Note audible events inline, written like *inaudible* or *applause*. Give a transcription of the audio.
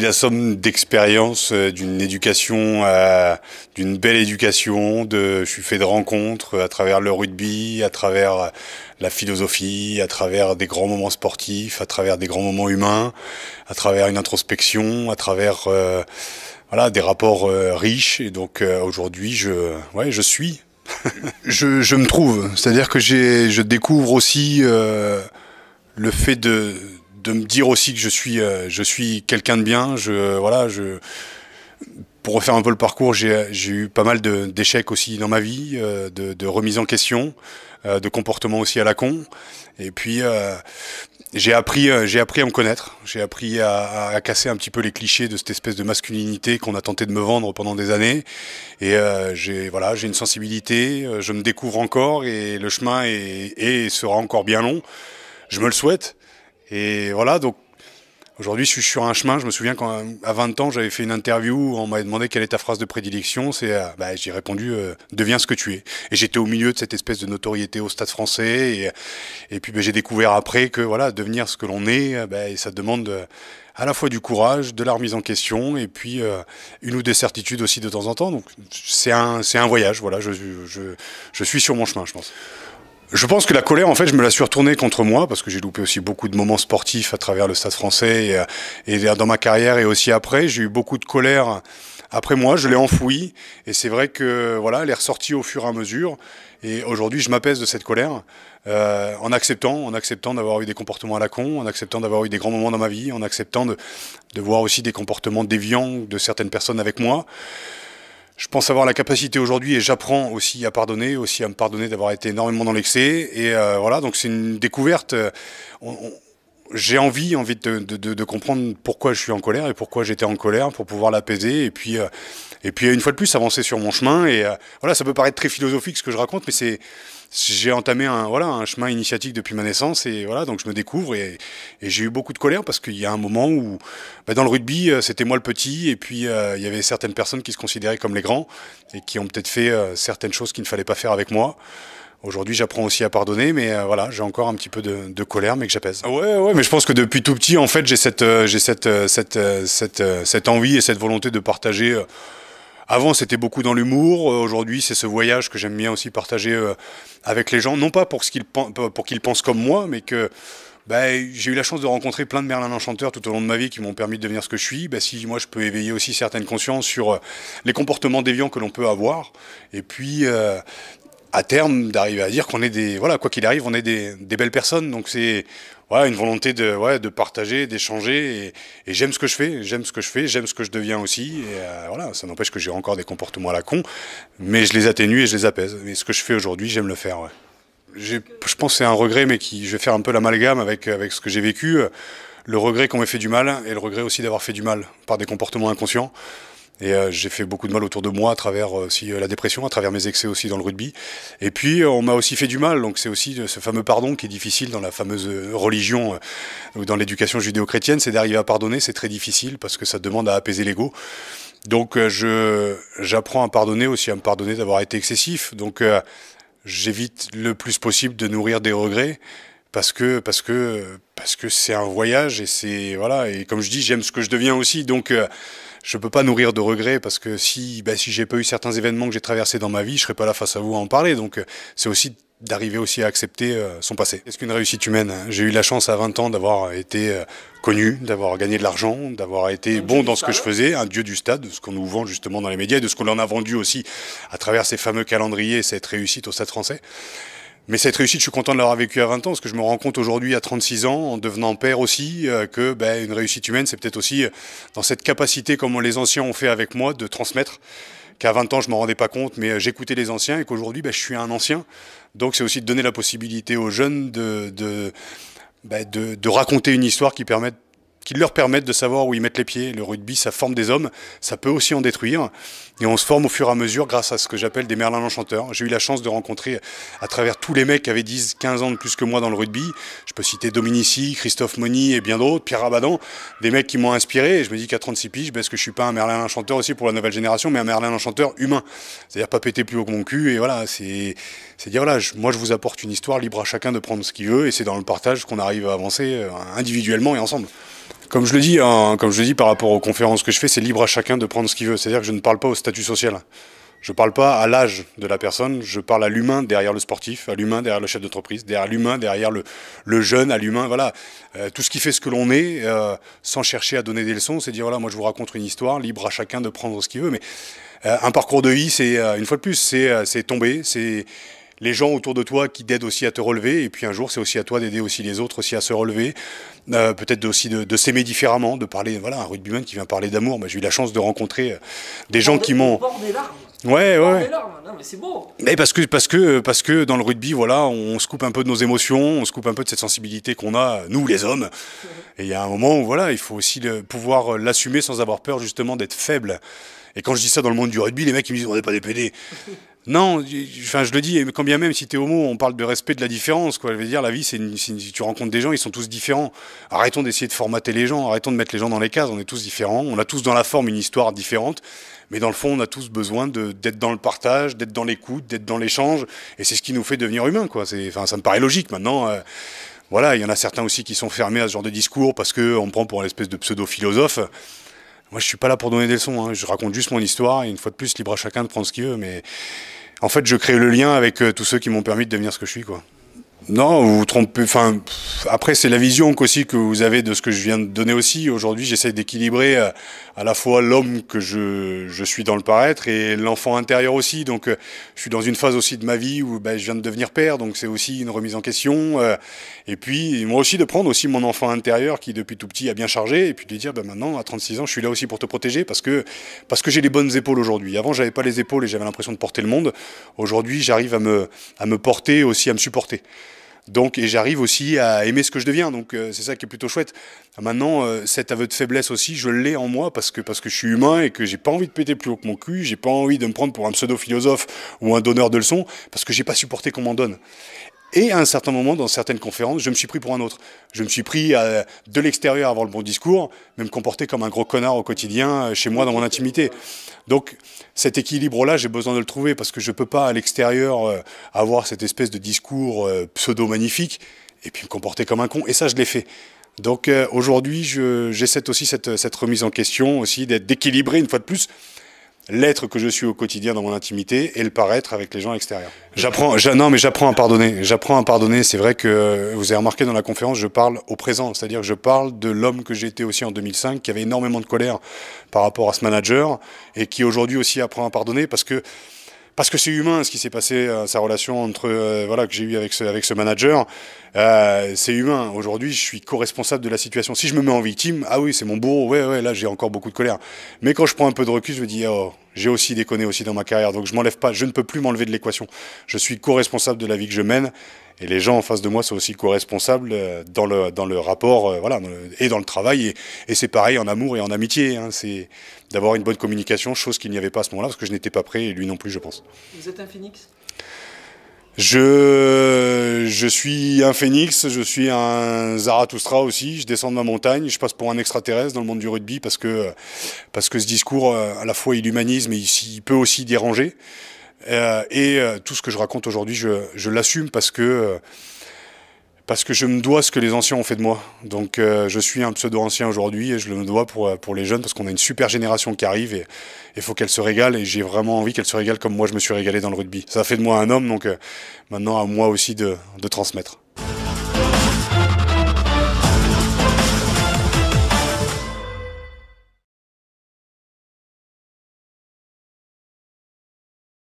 la somme d'expériences, euh, d'une éducation, euh, d'une belle éducation. De, je suis fait de rencontres euh, à travers le rugby, à travers la philosophie, à travers des grands moments sportifs, à travers des grands moments humains, à travers une introspection, à travers voilà des rapports riches. Et donc aujourd'hui, je, ouais, je suis. *laughs* je, me trouve. C'est-à-dire que j'ai, je découvre aussi le fait de de me dire aussi que je suis, euh, je suis quelqu'un de bien. Je, voilà, je, pour refaire un peu le parcours, j'ai eu pas mal d'échecs aussi dans ma vie, euh, de, de remises en question, euh, de comportements aussi à la con. Et puis, j'ai appris, j'ai appris à me connaître. J'ai appris à, casser un petit peu les clichés de cette espèce de masculinité qu'on a tenté de me vendre pendant des années. Et j'ai, voilà, j'ai une sensibilité. Je me découvre encore et le chemin est, et sera encore bien long. Je me le souhaite. Et voilà, donc Aujourd'hui, je suis sur un chemin. Je me souviens qu'à 20 ans, j'avais fait une interview où on m'avait demandé quelle est ta phrase de prédilection. C'est, euh, bah, j'ai répondu, euh, deviens ce que tu es. Et j'étais au milieu de cette espèce de notoriété au Stade Français. Et, et puis, bah, j'ai découvert après que voilà, devenir ce que l'on est, euh, bah, ça demande à la fois du courage, de la remise en question, et puis une ou des certitudes aussi de temps en temps. Donc, c'est un, voyage. Voilà, je suis sur mon chemin, je pense. Je pense que la colère, en fait, je me la suis retournée contre moi parce que j'ai loupé aussi beaucoup de moments sportifs à travers le Stade français et, euh, et dans ma carrière et aussi après. J'ai eu beaucoup de colère après moi, je l'ai enfouie et c'est vrai que voilà, elle est ressortie au fur et à mesure. Et aujourd'hui, je m'apaise de cette colère euh, en acceptant, en acceptant d'avoir eu des comportements à la con, en acceptant d'avoir eu des grands moments dans ma vie, en acceptant de, de voir aussi des comportements déviants de certaines personnes avec moi je pense avoir la capacité aujourd'hui et j'apprends aussi à pardonner, aussi à me pardonner d'avoir été énormément dans l'excès. Et euh, voilà, donc c'est une découverte. Euh, j'ai envie, envie de, comprendre pourquoi je suis en colère et pourquoi j'étais en colère pour pouvoir l'apaiser et puis euh, et puis une fois de plus avancer sur mon chemin et euh, voilà ça peut paraître très philosophique ce que je raconte mais c'est j'ai entamé un voilà un chemin initiatique depuis ma naissance et voilà donc je me découvre et, j'ai eu beaucoup de colère parce qu'il y a un moment où bah, dans le rugby euh, c'était moi le petit et puis il y avait certaines personnes qui se considéraient comme les grands et qui ont peut-être fait certaines choses qu'il ne fallait pas faire avec moi. Aujourd'hui, j'apprends aussi à pardonner, mais euh, voilà, j'ai encore un petit peu de, colère, mais que j'apaise. Ah ouais, ouais, mais je pense que depuis tout petit, en fait, j'ai cette, euh, euh, cette, envie et cette volonté de partager. Avant, c'était beaucoup dans l'humour. Aujourd'hui, c'est ce voyage que j'aime bien aussi partager avec les gens, non pas pour, ce qu'ils pour qu'ils pensent comme moi, mais que bah, j'ai eu la chance de rencontrer plein de Merlin enchanteurs tout au long de ma vie qui m'ont permis de devenir ce que je suis. Bah, si moi je peux éveiller aussi certaines consciences sur les comportements déviants que l'on peut avoir, et puis à terme d'arriver à dire qu'on est des voilà quoi qu'il arrive on est des, belles personnes donc c'est voilà, une volonté de ouais, de partager d'échanger et, j'aime ce que je fais j'aime ce que je fais j'aime ce que je deviens aussi et euh, voilà ça n'empêche que j'ai encore des comportements à la con mais je les atténue et je les apaise mais ce que je fais aujourd'hui j'aime le faire ouais. je pense c'est un regret mais qui je vais faire un peu l'amalgame avec avec ce que j'ai vécu le regret qu'on m'ait fait du mal et le regret aussi d'avoir fait du mal par des comportements inconscients et euh, j'ai fait beaucoup de mal autour de moi à travers euh, aussi euh, la dépression, à travers mes excès aussi dans le rugby. Et puis on m'a aussi fait du mal, donc c'est aussi ce fameux pardon qui est difficile dans la fameuse religion ou dans l'éducation judéo-chrétienne, c'est d'arriver à pardonner, c'est très difficile parce que ça demande à apaiser l'ego. Donc je j'apprends à pardonner aussi, à me pardonner d'avoir été excessif. Donc j'évite le plus possible de nourrir des regrets parce que parce que parce que c'est un voyage et c'est voilà et comme je dis j'aime ce que je deviens aussi donc je euh, je peux pas nourrir de regrets parce que si je bah, si j'ai pas eu certains événements que j'ai traversés dans ma vie je serais pas là face à vous à en parler donc euh, c'est aussi d'arriver aussi à accepter euh, son passé. Est-ce qu'une réussite humaine hein, J'ai eu la chance à 20 ans d'avoir été connu, d'avoir gagné de l'argent, d'avoir été bon dans ce que je faisais, un dieu du stade, de ce qu'on nous vend justement dans les médias et de ce qu'on en a vendu aussi à travers ces fameux calendriers, cette réussite au stade français. Mais cette réussite, je suis content de l'avoir vécue à 20 ans, parce que je me rends compte aujourd'hui, à 36 ans, en devenant père aussi, euh, que ben, une réussite humaine, c'est peut-être aussi euh, dans cette capacité, comme les anciens ont fait avec moi, de transmettre qu'à 20 ans, je ne m'en rendais pas compte, mais euh, j'écoutais les anciens et qu'aujourd'hui, ben je suis un ancien. Donc, c'est aussi de donner la possibilité aux jeunes de, de, ben, de, de raconter une histoire qui permette qui leur permettent de savoir où ils mettent les pieds. Le rugby, ça forme des hommes, ça peut aussi en détruire. Et on se forme au fur et à mesure grâce à ce que j'appelle des Merlin enchanteurs. J'ai eu la chance de rencontrer à travers tous les mecs qui avaient 10, 15 ans de plus que moi dans le rugby. Je peux citer Dominici, Christophe Moni et bien d'autres, Pierre Rabadan, des mecs qui m'ont inspiré. Et je me dis qu'à 36 piges, ben, est-ce que je suis pas un Merlin enchanteur aussi pour la nouvelle génération, mais un Merlin enchanteur humain. C'est-à-dire pas péter plus haut que mon cul. Et voilà, c'est dire, voilà, moi je vous apporte une histoire libre à chacun de prendre ce qu'il veut. Et c'est dans le partage qu'on arrive à avancer euh, individuellement et ensemble. Comme je le dis, hein, comme je dis par rapport aux conférences que je fais, c'est libre à chacun de prendre ce qu'il veut. C'est-à-dire que je ne parle pas au statut social. Je ne parle pas à l'âge de la personne, je parle à l'humain derrière le sportif, à l'humain derrière le chef d'entreprise, derrière l'humain, derrière le, jeune, à l'humain, voilà. Euh, tout ce qui fait ce que l'on est, euh, sans chercher à donner des leçons, c'est dire, voilà, moi je vous raconte une histoire, libre à chacun de prendre ce qu'il veut. Mais euh, un parcours de vie, c'est, une fois de plus, c'est tomber, c'est les gens autour de toi qui t'aident aussi à te relever. Et puis un jour, c'est aussi à toi d'aider aussi les autres aussi à se relever. Euh, peut-être aussi de, s'aimer différemment, de parler. Voilà, un rugbyman qui vient parler d'amour. j'ai eu la chance de rencontrer euh, des gens qui m'ont. Ouais, ouais. Non, mais c'est beau. Mais parce que, parce, que, parce que dans le rugby, voilà, on se coupe un peu de nos émotions, on se coupe un peu de cette sensibilité qu'on a, nous les hommes. Et il y a un moment où voilà, il faut aussi pouvoir l'assumer sans avoir peur justement d'être faible. Et quand je dis ça dans le monde du rugby, les mecs ils me disent on n'est pas des PD. Non, enfin je le dis, quand bien même si t'es homo, on parle de respect de la différence, quoi. Je veux dire, la vie, c'est tu rencontres des gens, ils sont tous différents. Arrêtons d'essayer de formater les gens, arrêtons de mettre les gens dans les cases. On est tous différents, on a tous dans la forme une histoire différente, mais dans le fond, on a tous besoin d'être dans le partage, d'être dans l'écoute, d'être dans l'échange, et c'est ce qui nous fait devenir humains, quoi. Enfin, ça me paraît logique maintenant. Euh, voilà, il y en a certains aussi qui sont fermés à ce genre de discours parce qu'on prend pour une espèce de pseudo-philosophe. Moi, je suis pas là pour donner des leçons. Hein. Je raconte juste mon histoire. Et une fois de plus, libre à chacun de prendre ce qu'il veut. Mais en fait, je crée le lien avec euh, tous ceux qui m'ont permis de devenir ce que je suis, quoi. Non, vous vous trompez. Enfin, après, c'est la vision aussi que vous avez de ce que je viens de donner aussi. Aujourd'hui, j'essaie d'équilibrer euh, à la fois l'homme que je, je, suis dans le paraître et l'enfant intérieur aussi. Donc, euh, je suis dans une phase aussi de ma vie où ben, je viens de devenir père, donc c'est aussi une remise en question. Euh, et puis, moi aussi, de prendre aussi mon enfant intérieur qui, depuis tout petit, a bien chargé et puis de lui dire, ben, maintenant, à 36 ans, je suis là aussi pour te protéger parce que, parce que j'ai les bonnes épaules aujourd'hui. Avant, j'avais pas les épaules et j'avais l'impression de porter le monde. Aujourd'hui, j'arrive à me, à me porter aussi, à me supporter. Donc, et j'arrive aussi à aimer ce que je deviens. Donc, euh, c'est ça qui est plutôt chouette. Maintenant, euh, cet aveu de faiblesse aussi, je l'ai en moi parce que, parce que je suis humain et que j'ai pas envie de péter plus haut que mon cul. J'ai pas envie de me prendre pour un pseudo-philosophe ou un donneur de leçons parce que j'ai pas supporté qu'on m'en donne. Et à un certain moment, dans certaines conférences, je me suis pris pour un autre. Je me suis pris euh, de l'extérieur avoir le bon discours, mais me comporter comme un gros connard au quotidien, euh, chez moi, dans mon intimité. Donc cet équilibre-là, j'ai besoin de le trouver parce que je ne peux pas à l'extérieur euh, avoir cette espèce de discours pseudo-magnifique et puis me comporter comme un con. Et ça, je l'ai fait. Donc aujourd'hui, j'essaie aussi cette, remise en question, aussi d'être d'équilibrer une fois de plus l'être que je suis au quotidien dans mon intimité et le paraître avec les gens extérieurs. J'apprends, non mais j'apprends à pardonner. J'apprends à pardonner. C'est vrai que euh, vous avez remarqué dans la conférence, je parle au présent, c'est-à-dire que je parle de l'homme que j'étais aussi en 2005, qui avait énormément de colère par rapport à ce manager et qui aujourd'hui aussi apprend à pardonner parce que parce que c'est humain ce qui s'est passé, euh, sa relation entre euh, voilà que j'ai eu avec ce, avec ce manager. Euh, c'est humain. Aujourd'hui, je suis co-responsable de la situation. Si je me mets en victime, ah oui, c'est mon bourreau. Ouais, ouais, là, j'ai encore beaucoup de colère. Mais quand je prends un peu de recul, je me dis, oh, j'ai aussi déconné aussi dans ma carrière. Donc, je m'enlève pas. Je ne peux plus m'enlever de l'équation. Je suis co-responsable de la vie que je mène et les gens en face de moi sont aussi co-responsables euh, dans le, dans le rapport euh, voilà, et dans le travail. Et, c'est pareil en amour et en amitié. Hein. c'est d'avoir une bonne communication, chose qu'il n'y avait pas à ce moment-là, parce que je n'étais pas prêt, et lui non plus, je pense. Vous êtes un phénix je, je suis un phénix, je suis un Zarathustra aussi, je descends de ma montagne, je passe pour un extraterrestre dans le monde du rugby parce que, parce que ce discours, euh, à la fois il humanise mais il peut aussi déranger. Euh, et euh, tout ce que je raconte aujourd'hui, je, l'assume parce que euh, parce que je me dois ce que les anciens ont fait de moi. Donc je suis un pseudo-ancien aujourd'hui et je le dois pour, les jeunes parce qu'on a une super génération qui arrive et il faut qu'elle se régale et j'ai vraiment envie qu'elle se régale comme moi je me suis régalé dans le rugby. Ça fait de moi un homme, donc maintenant à moi aussi de transmettre.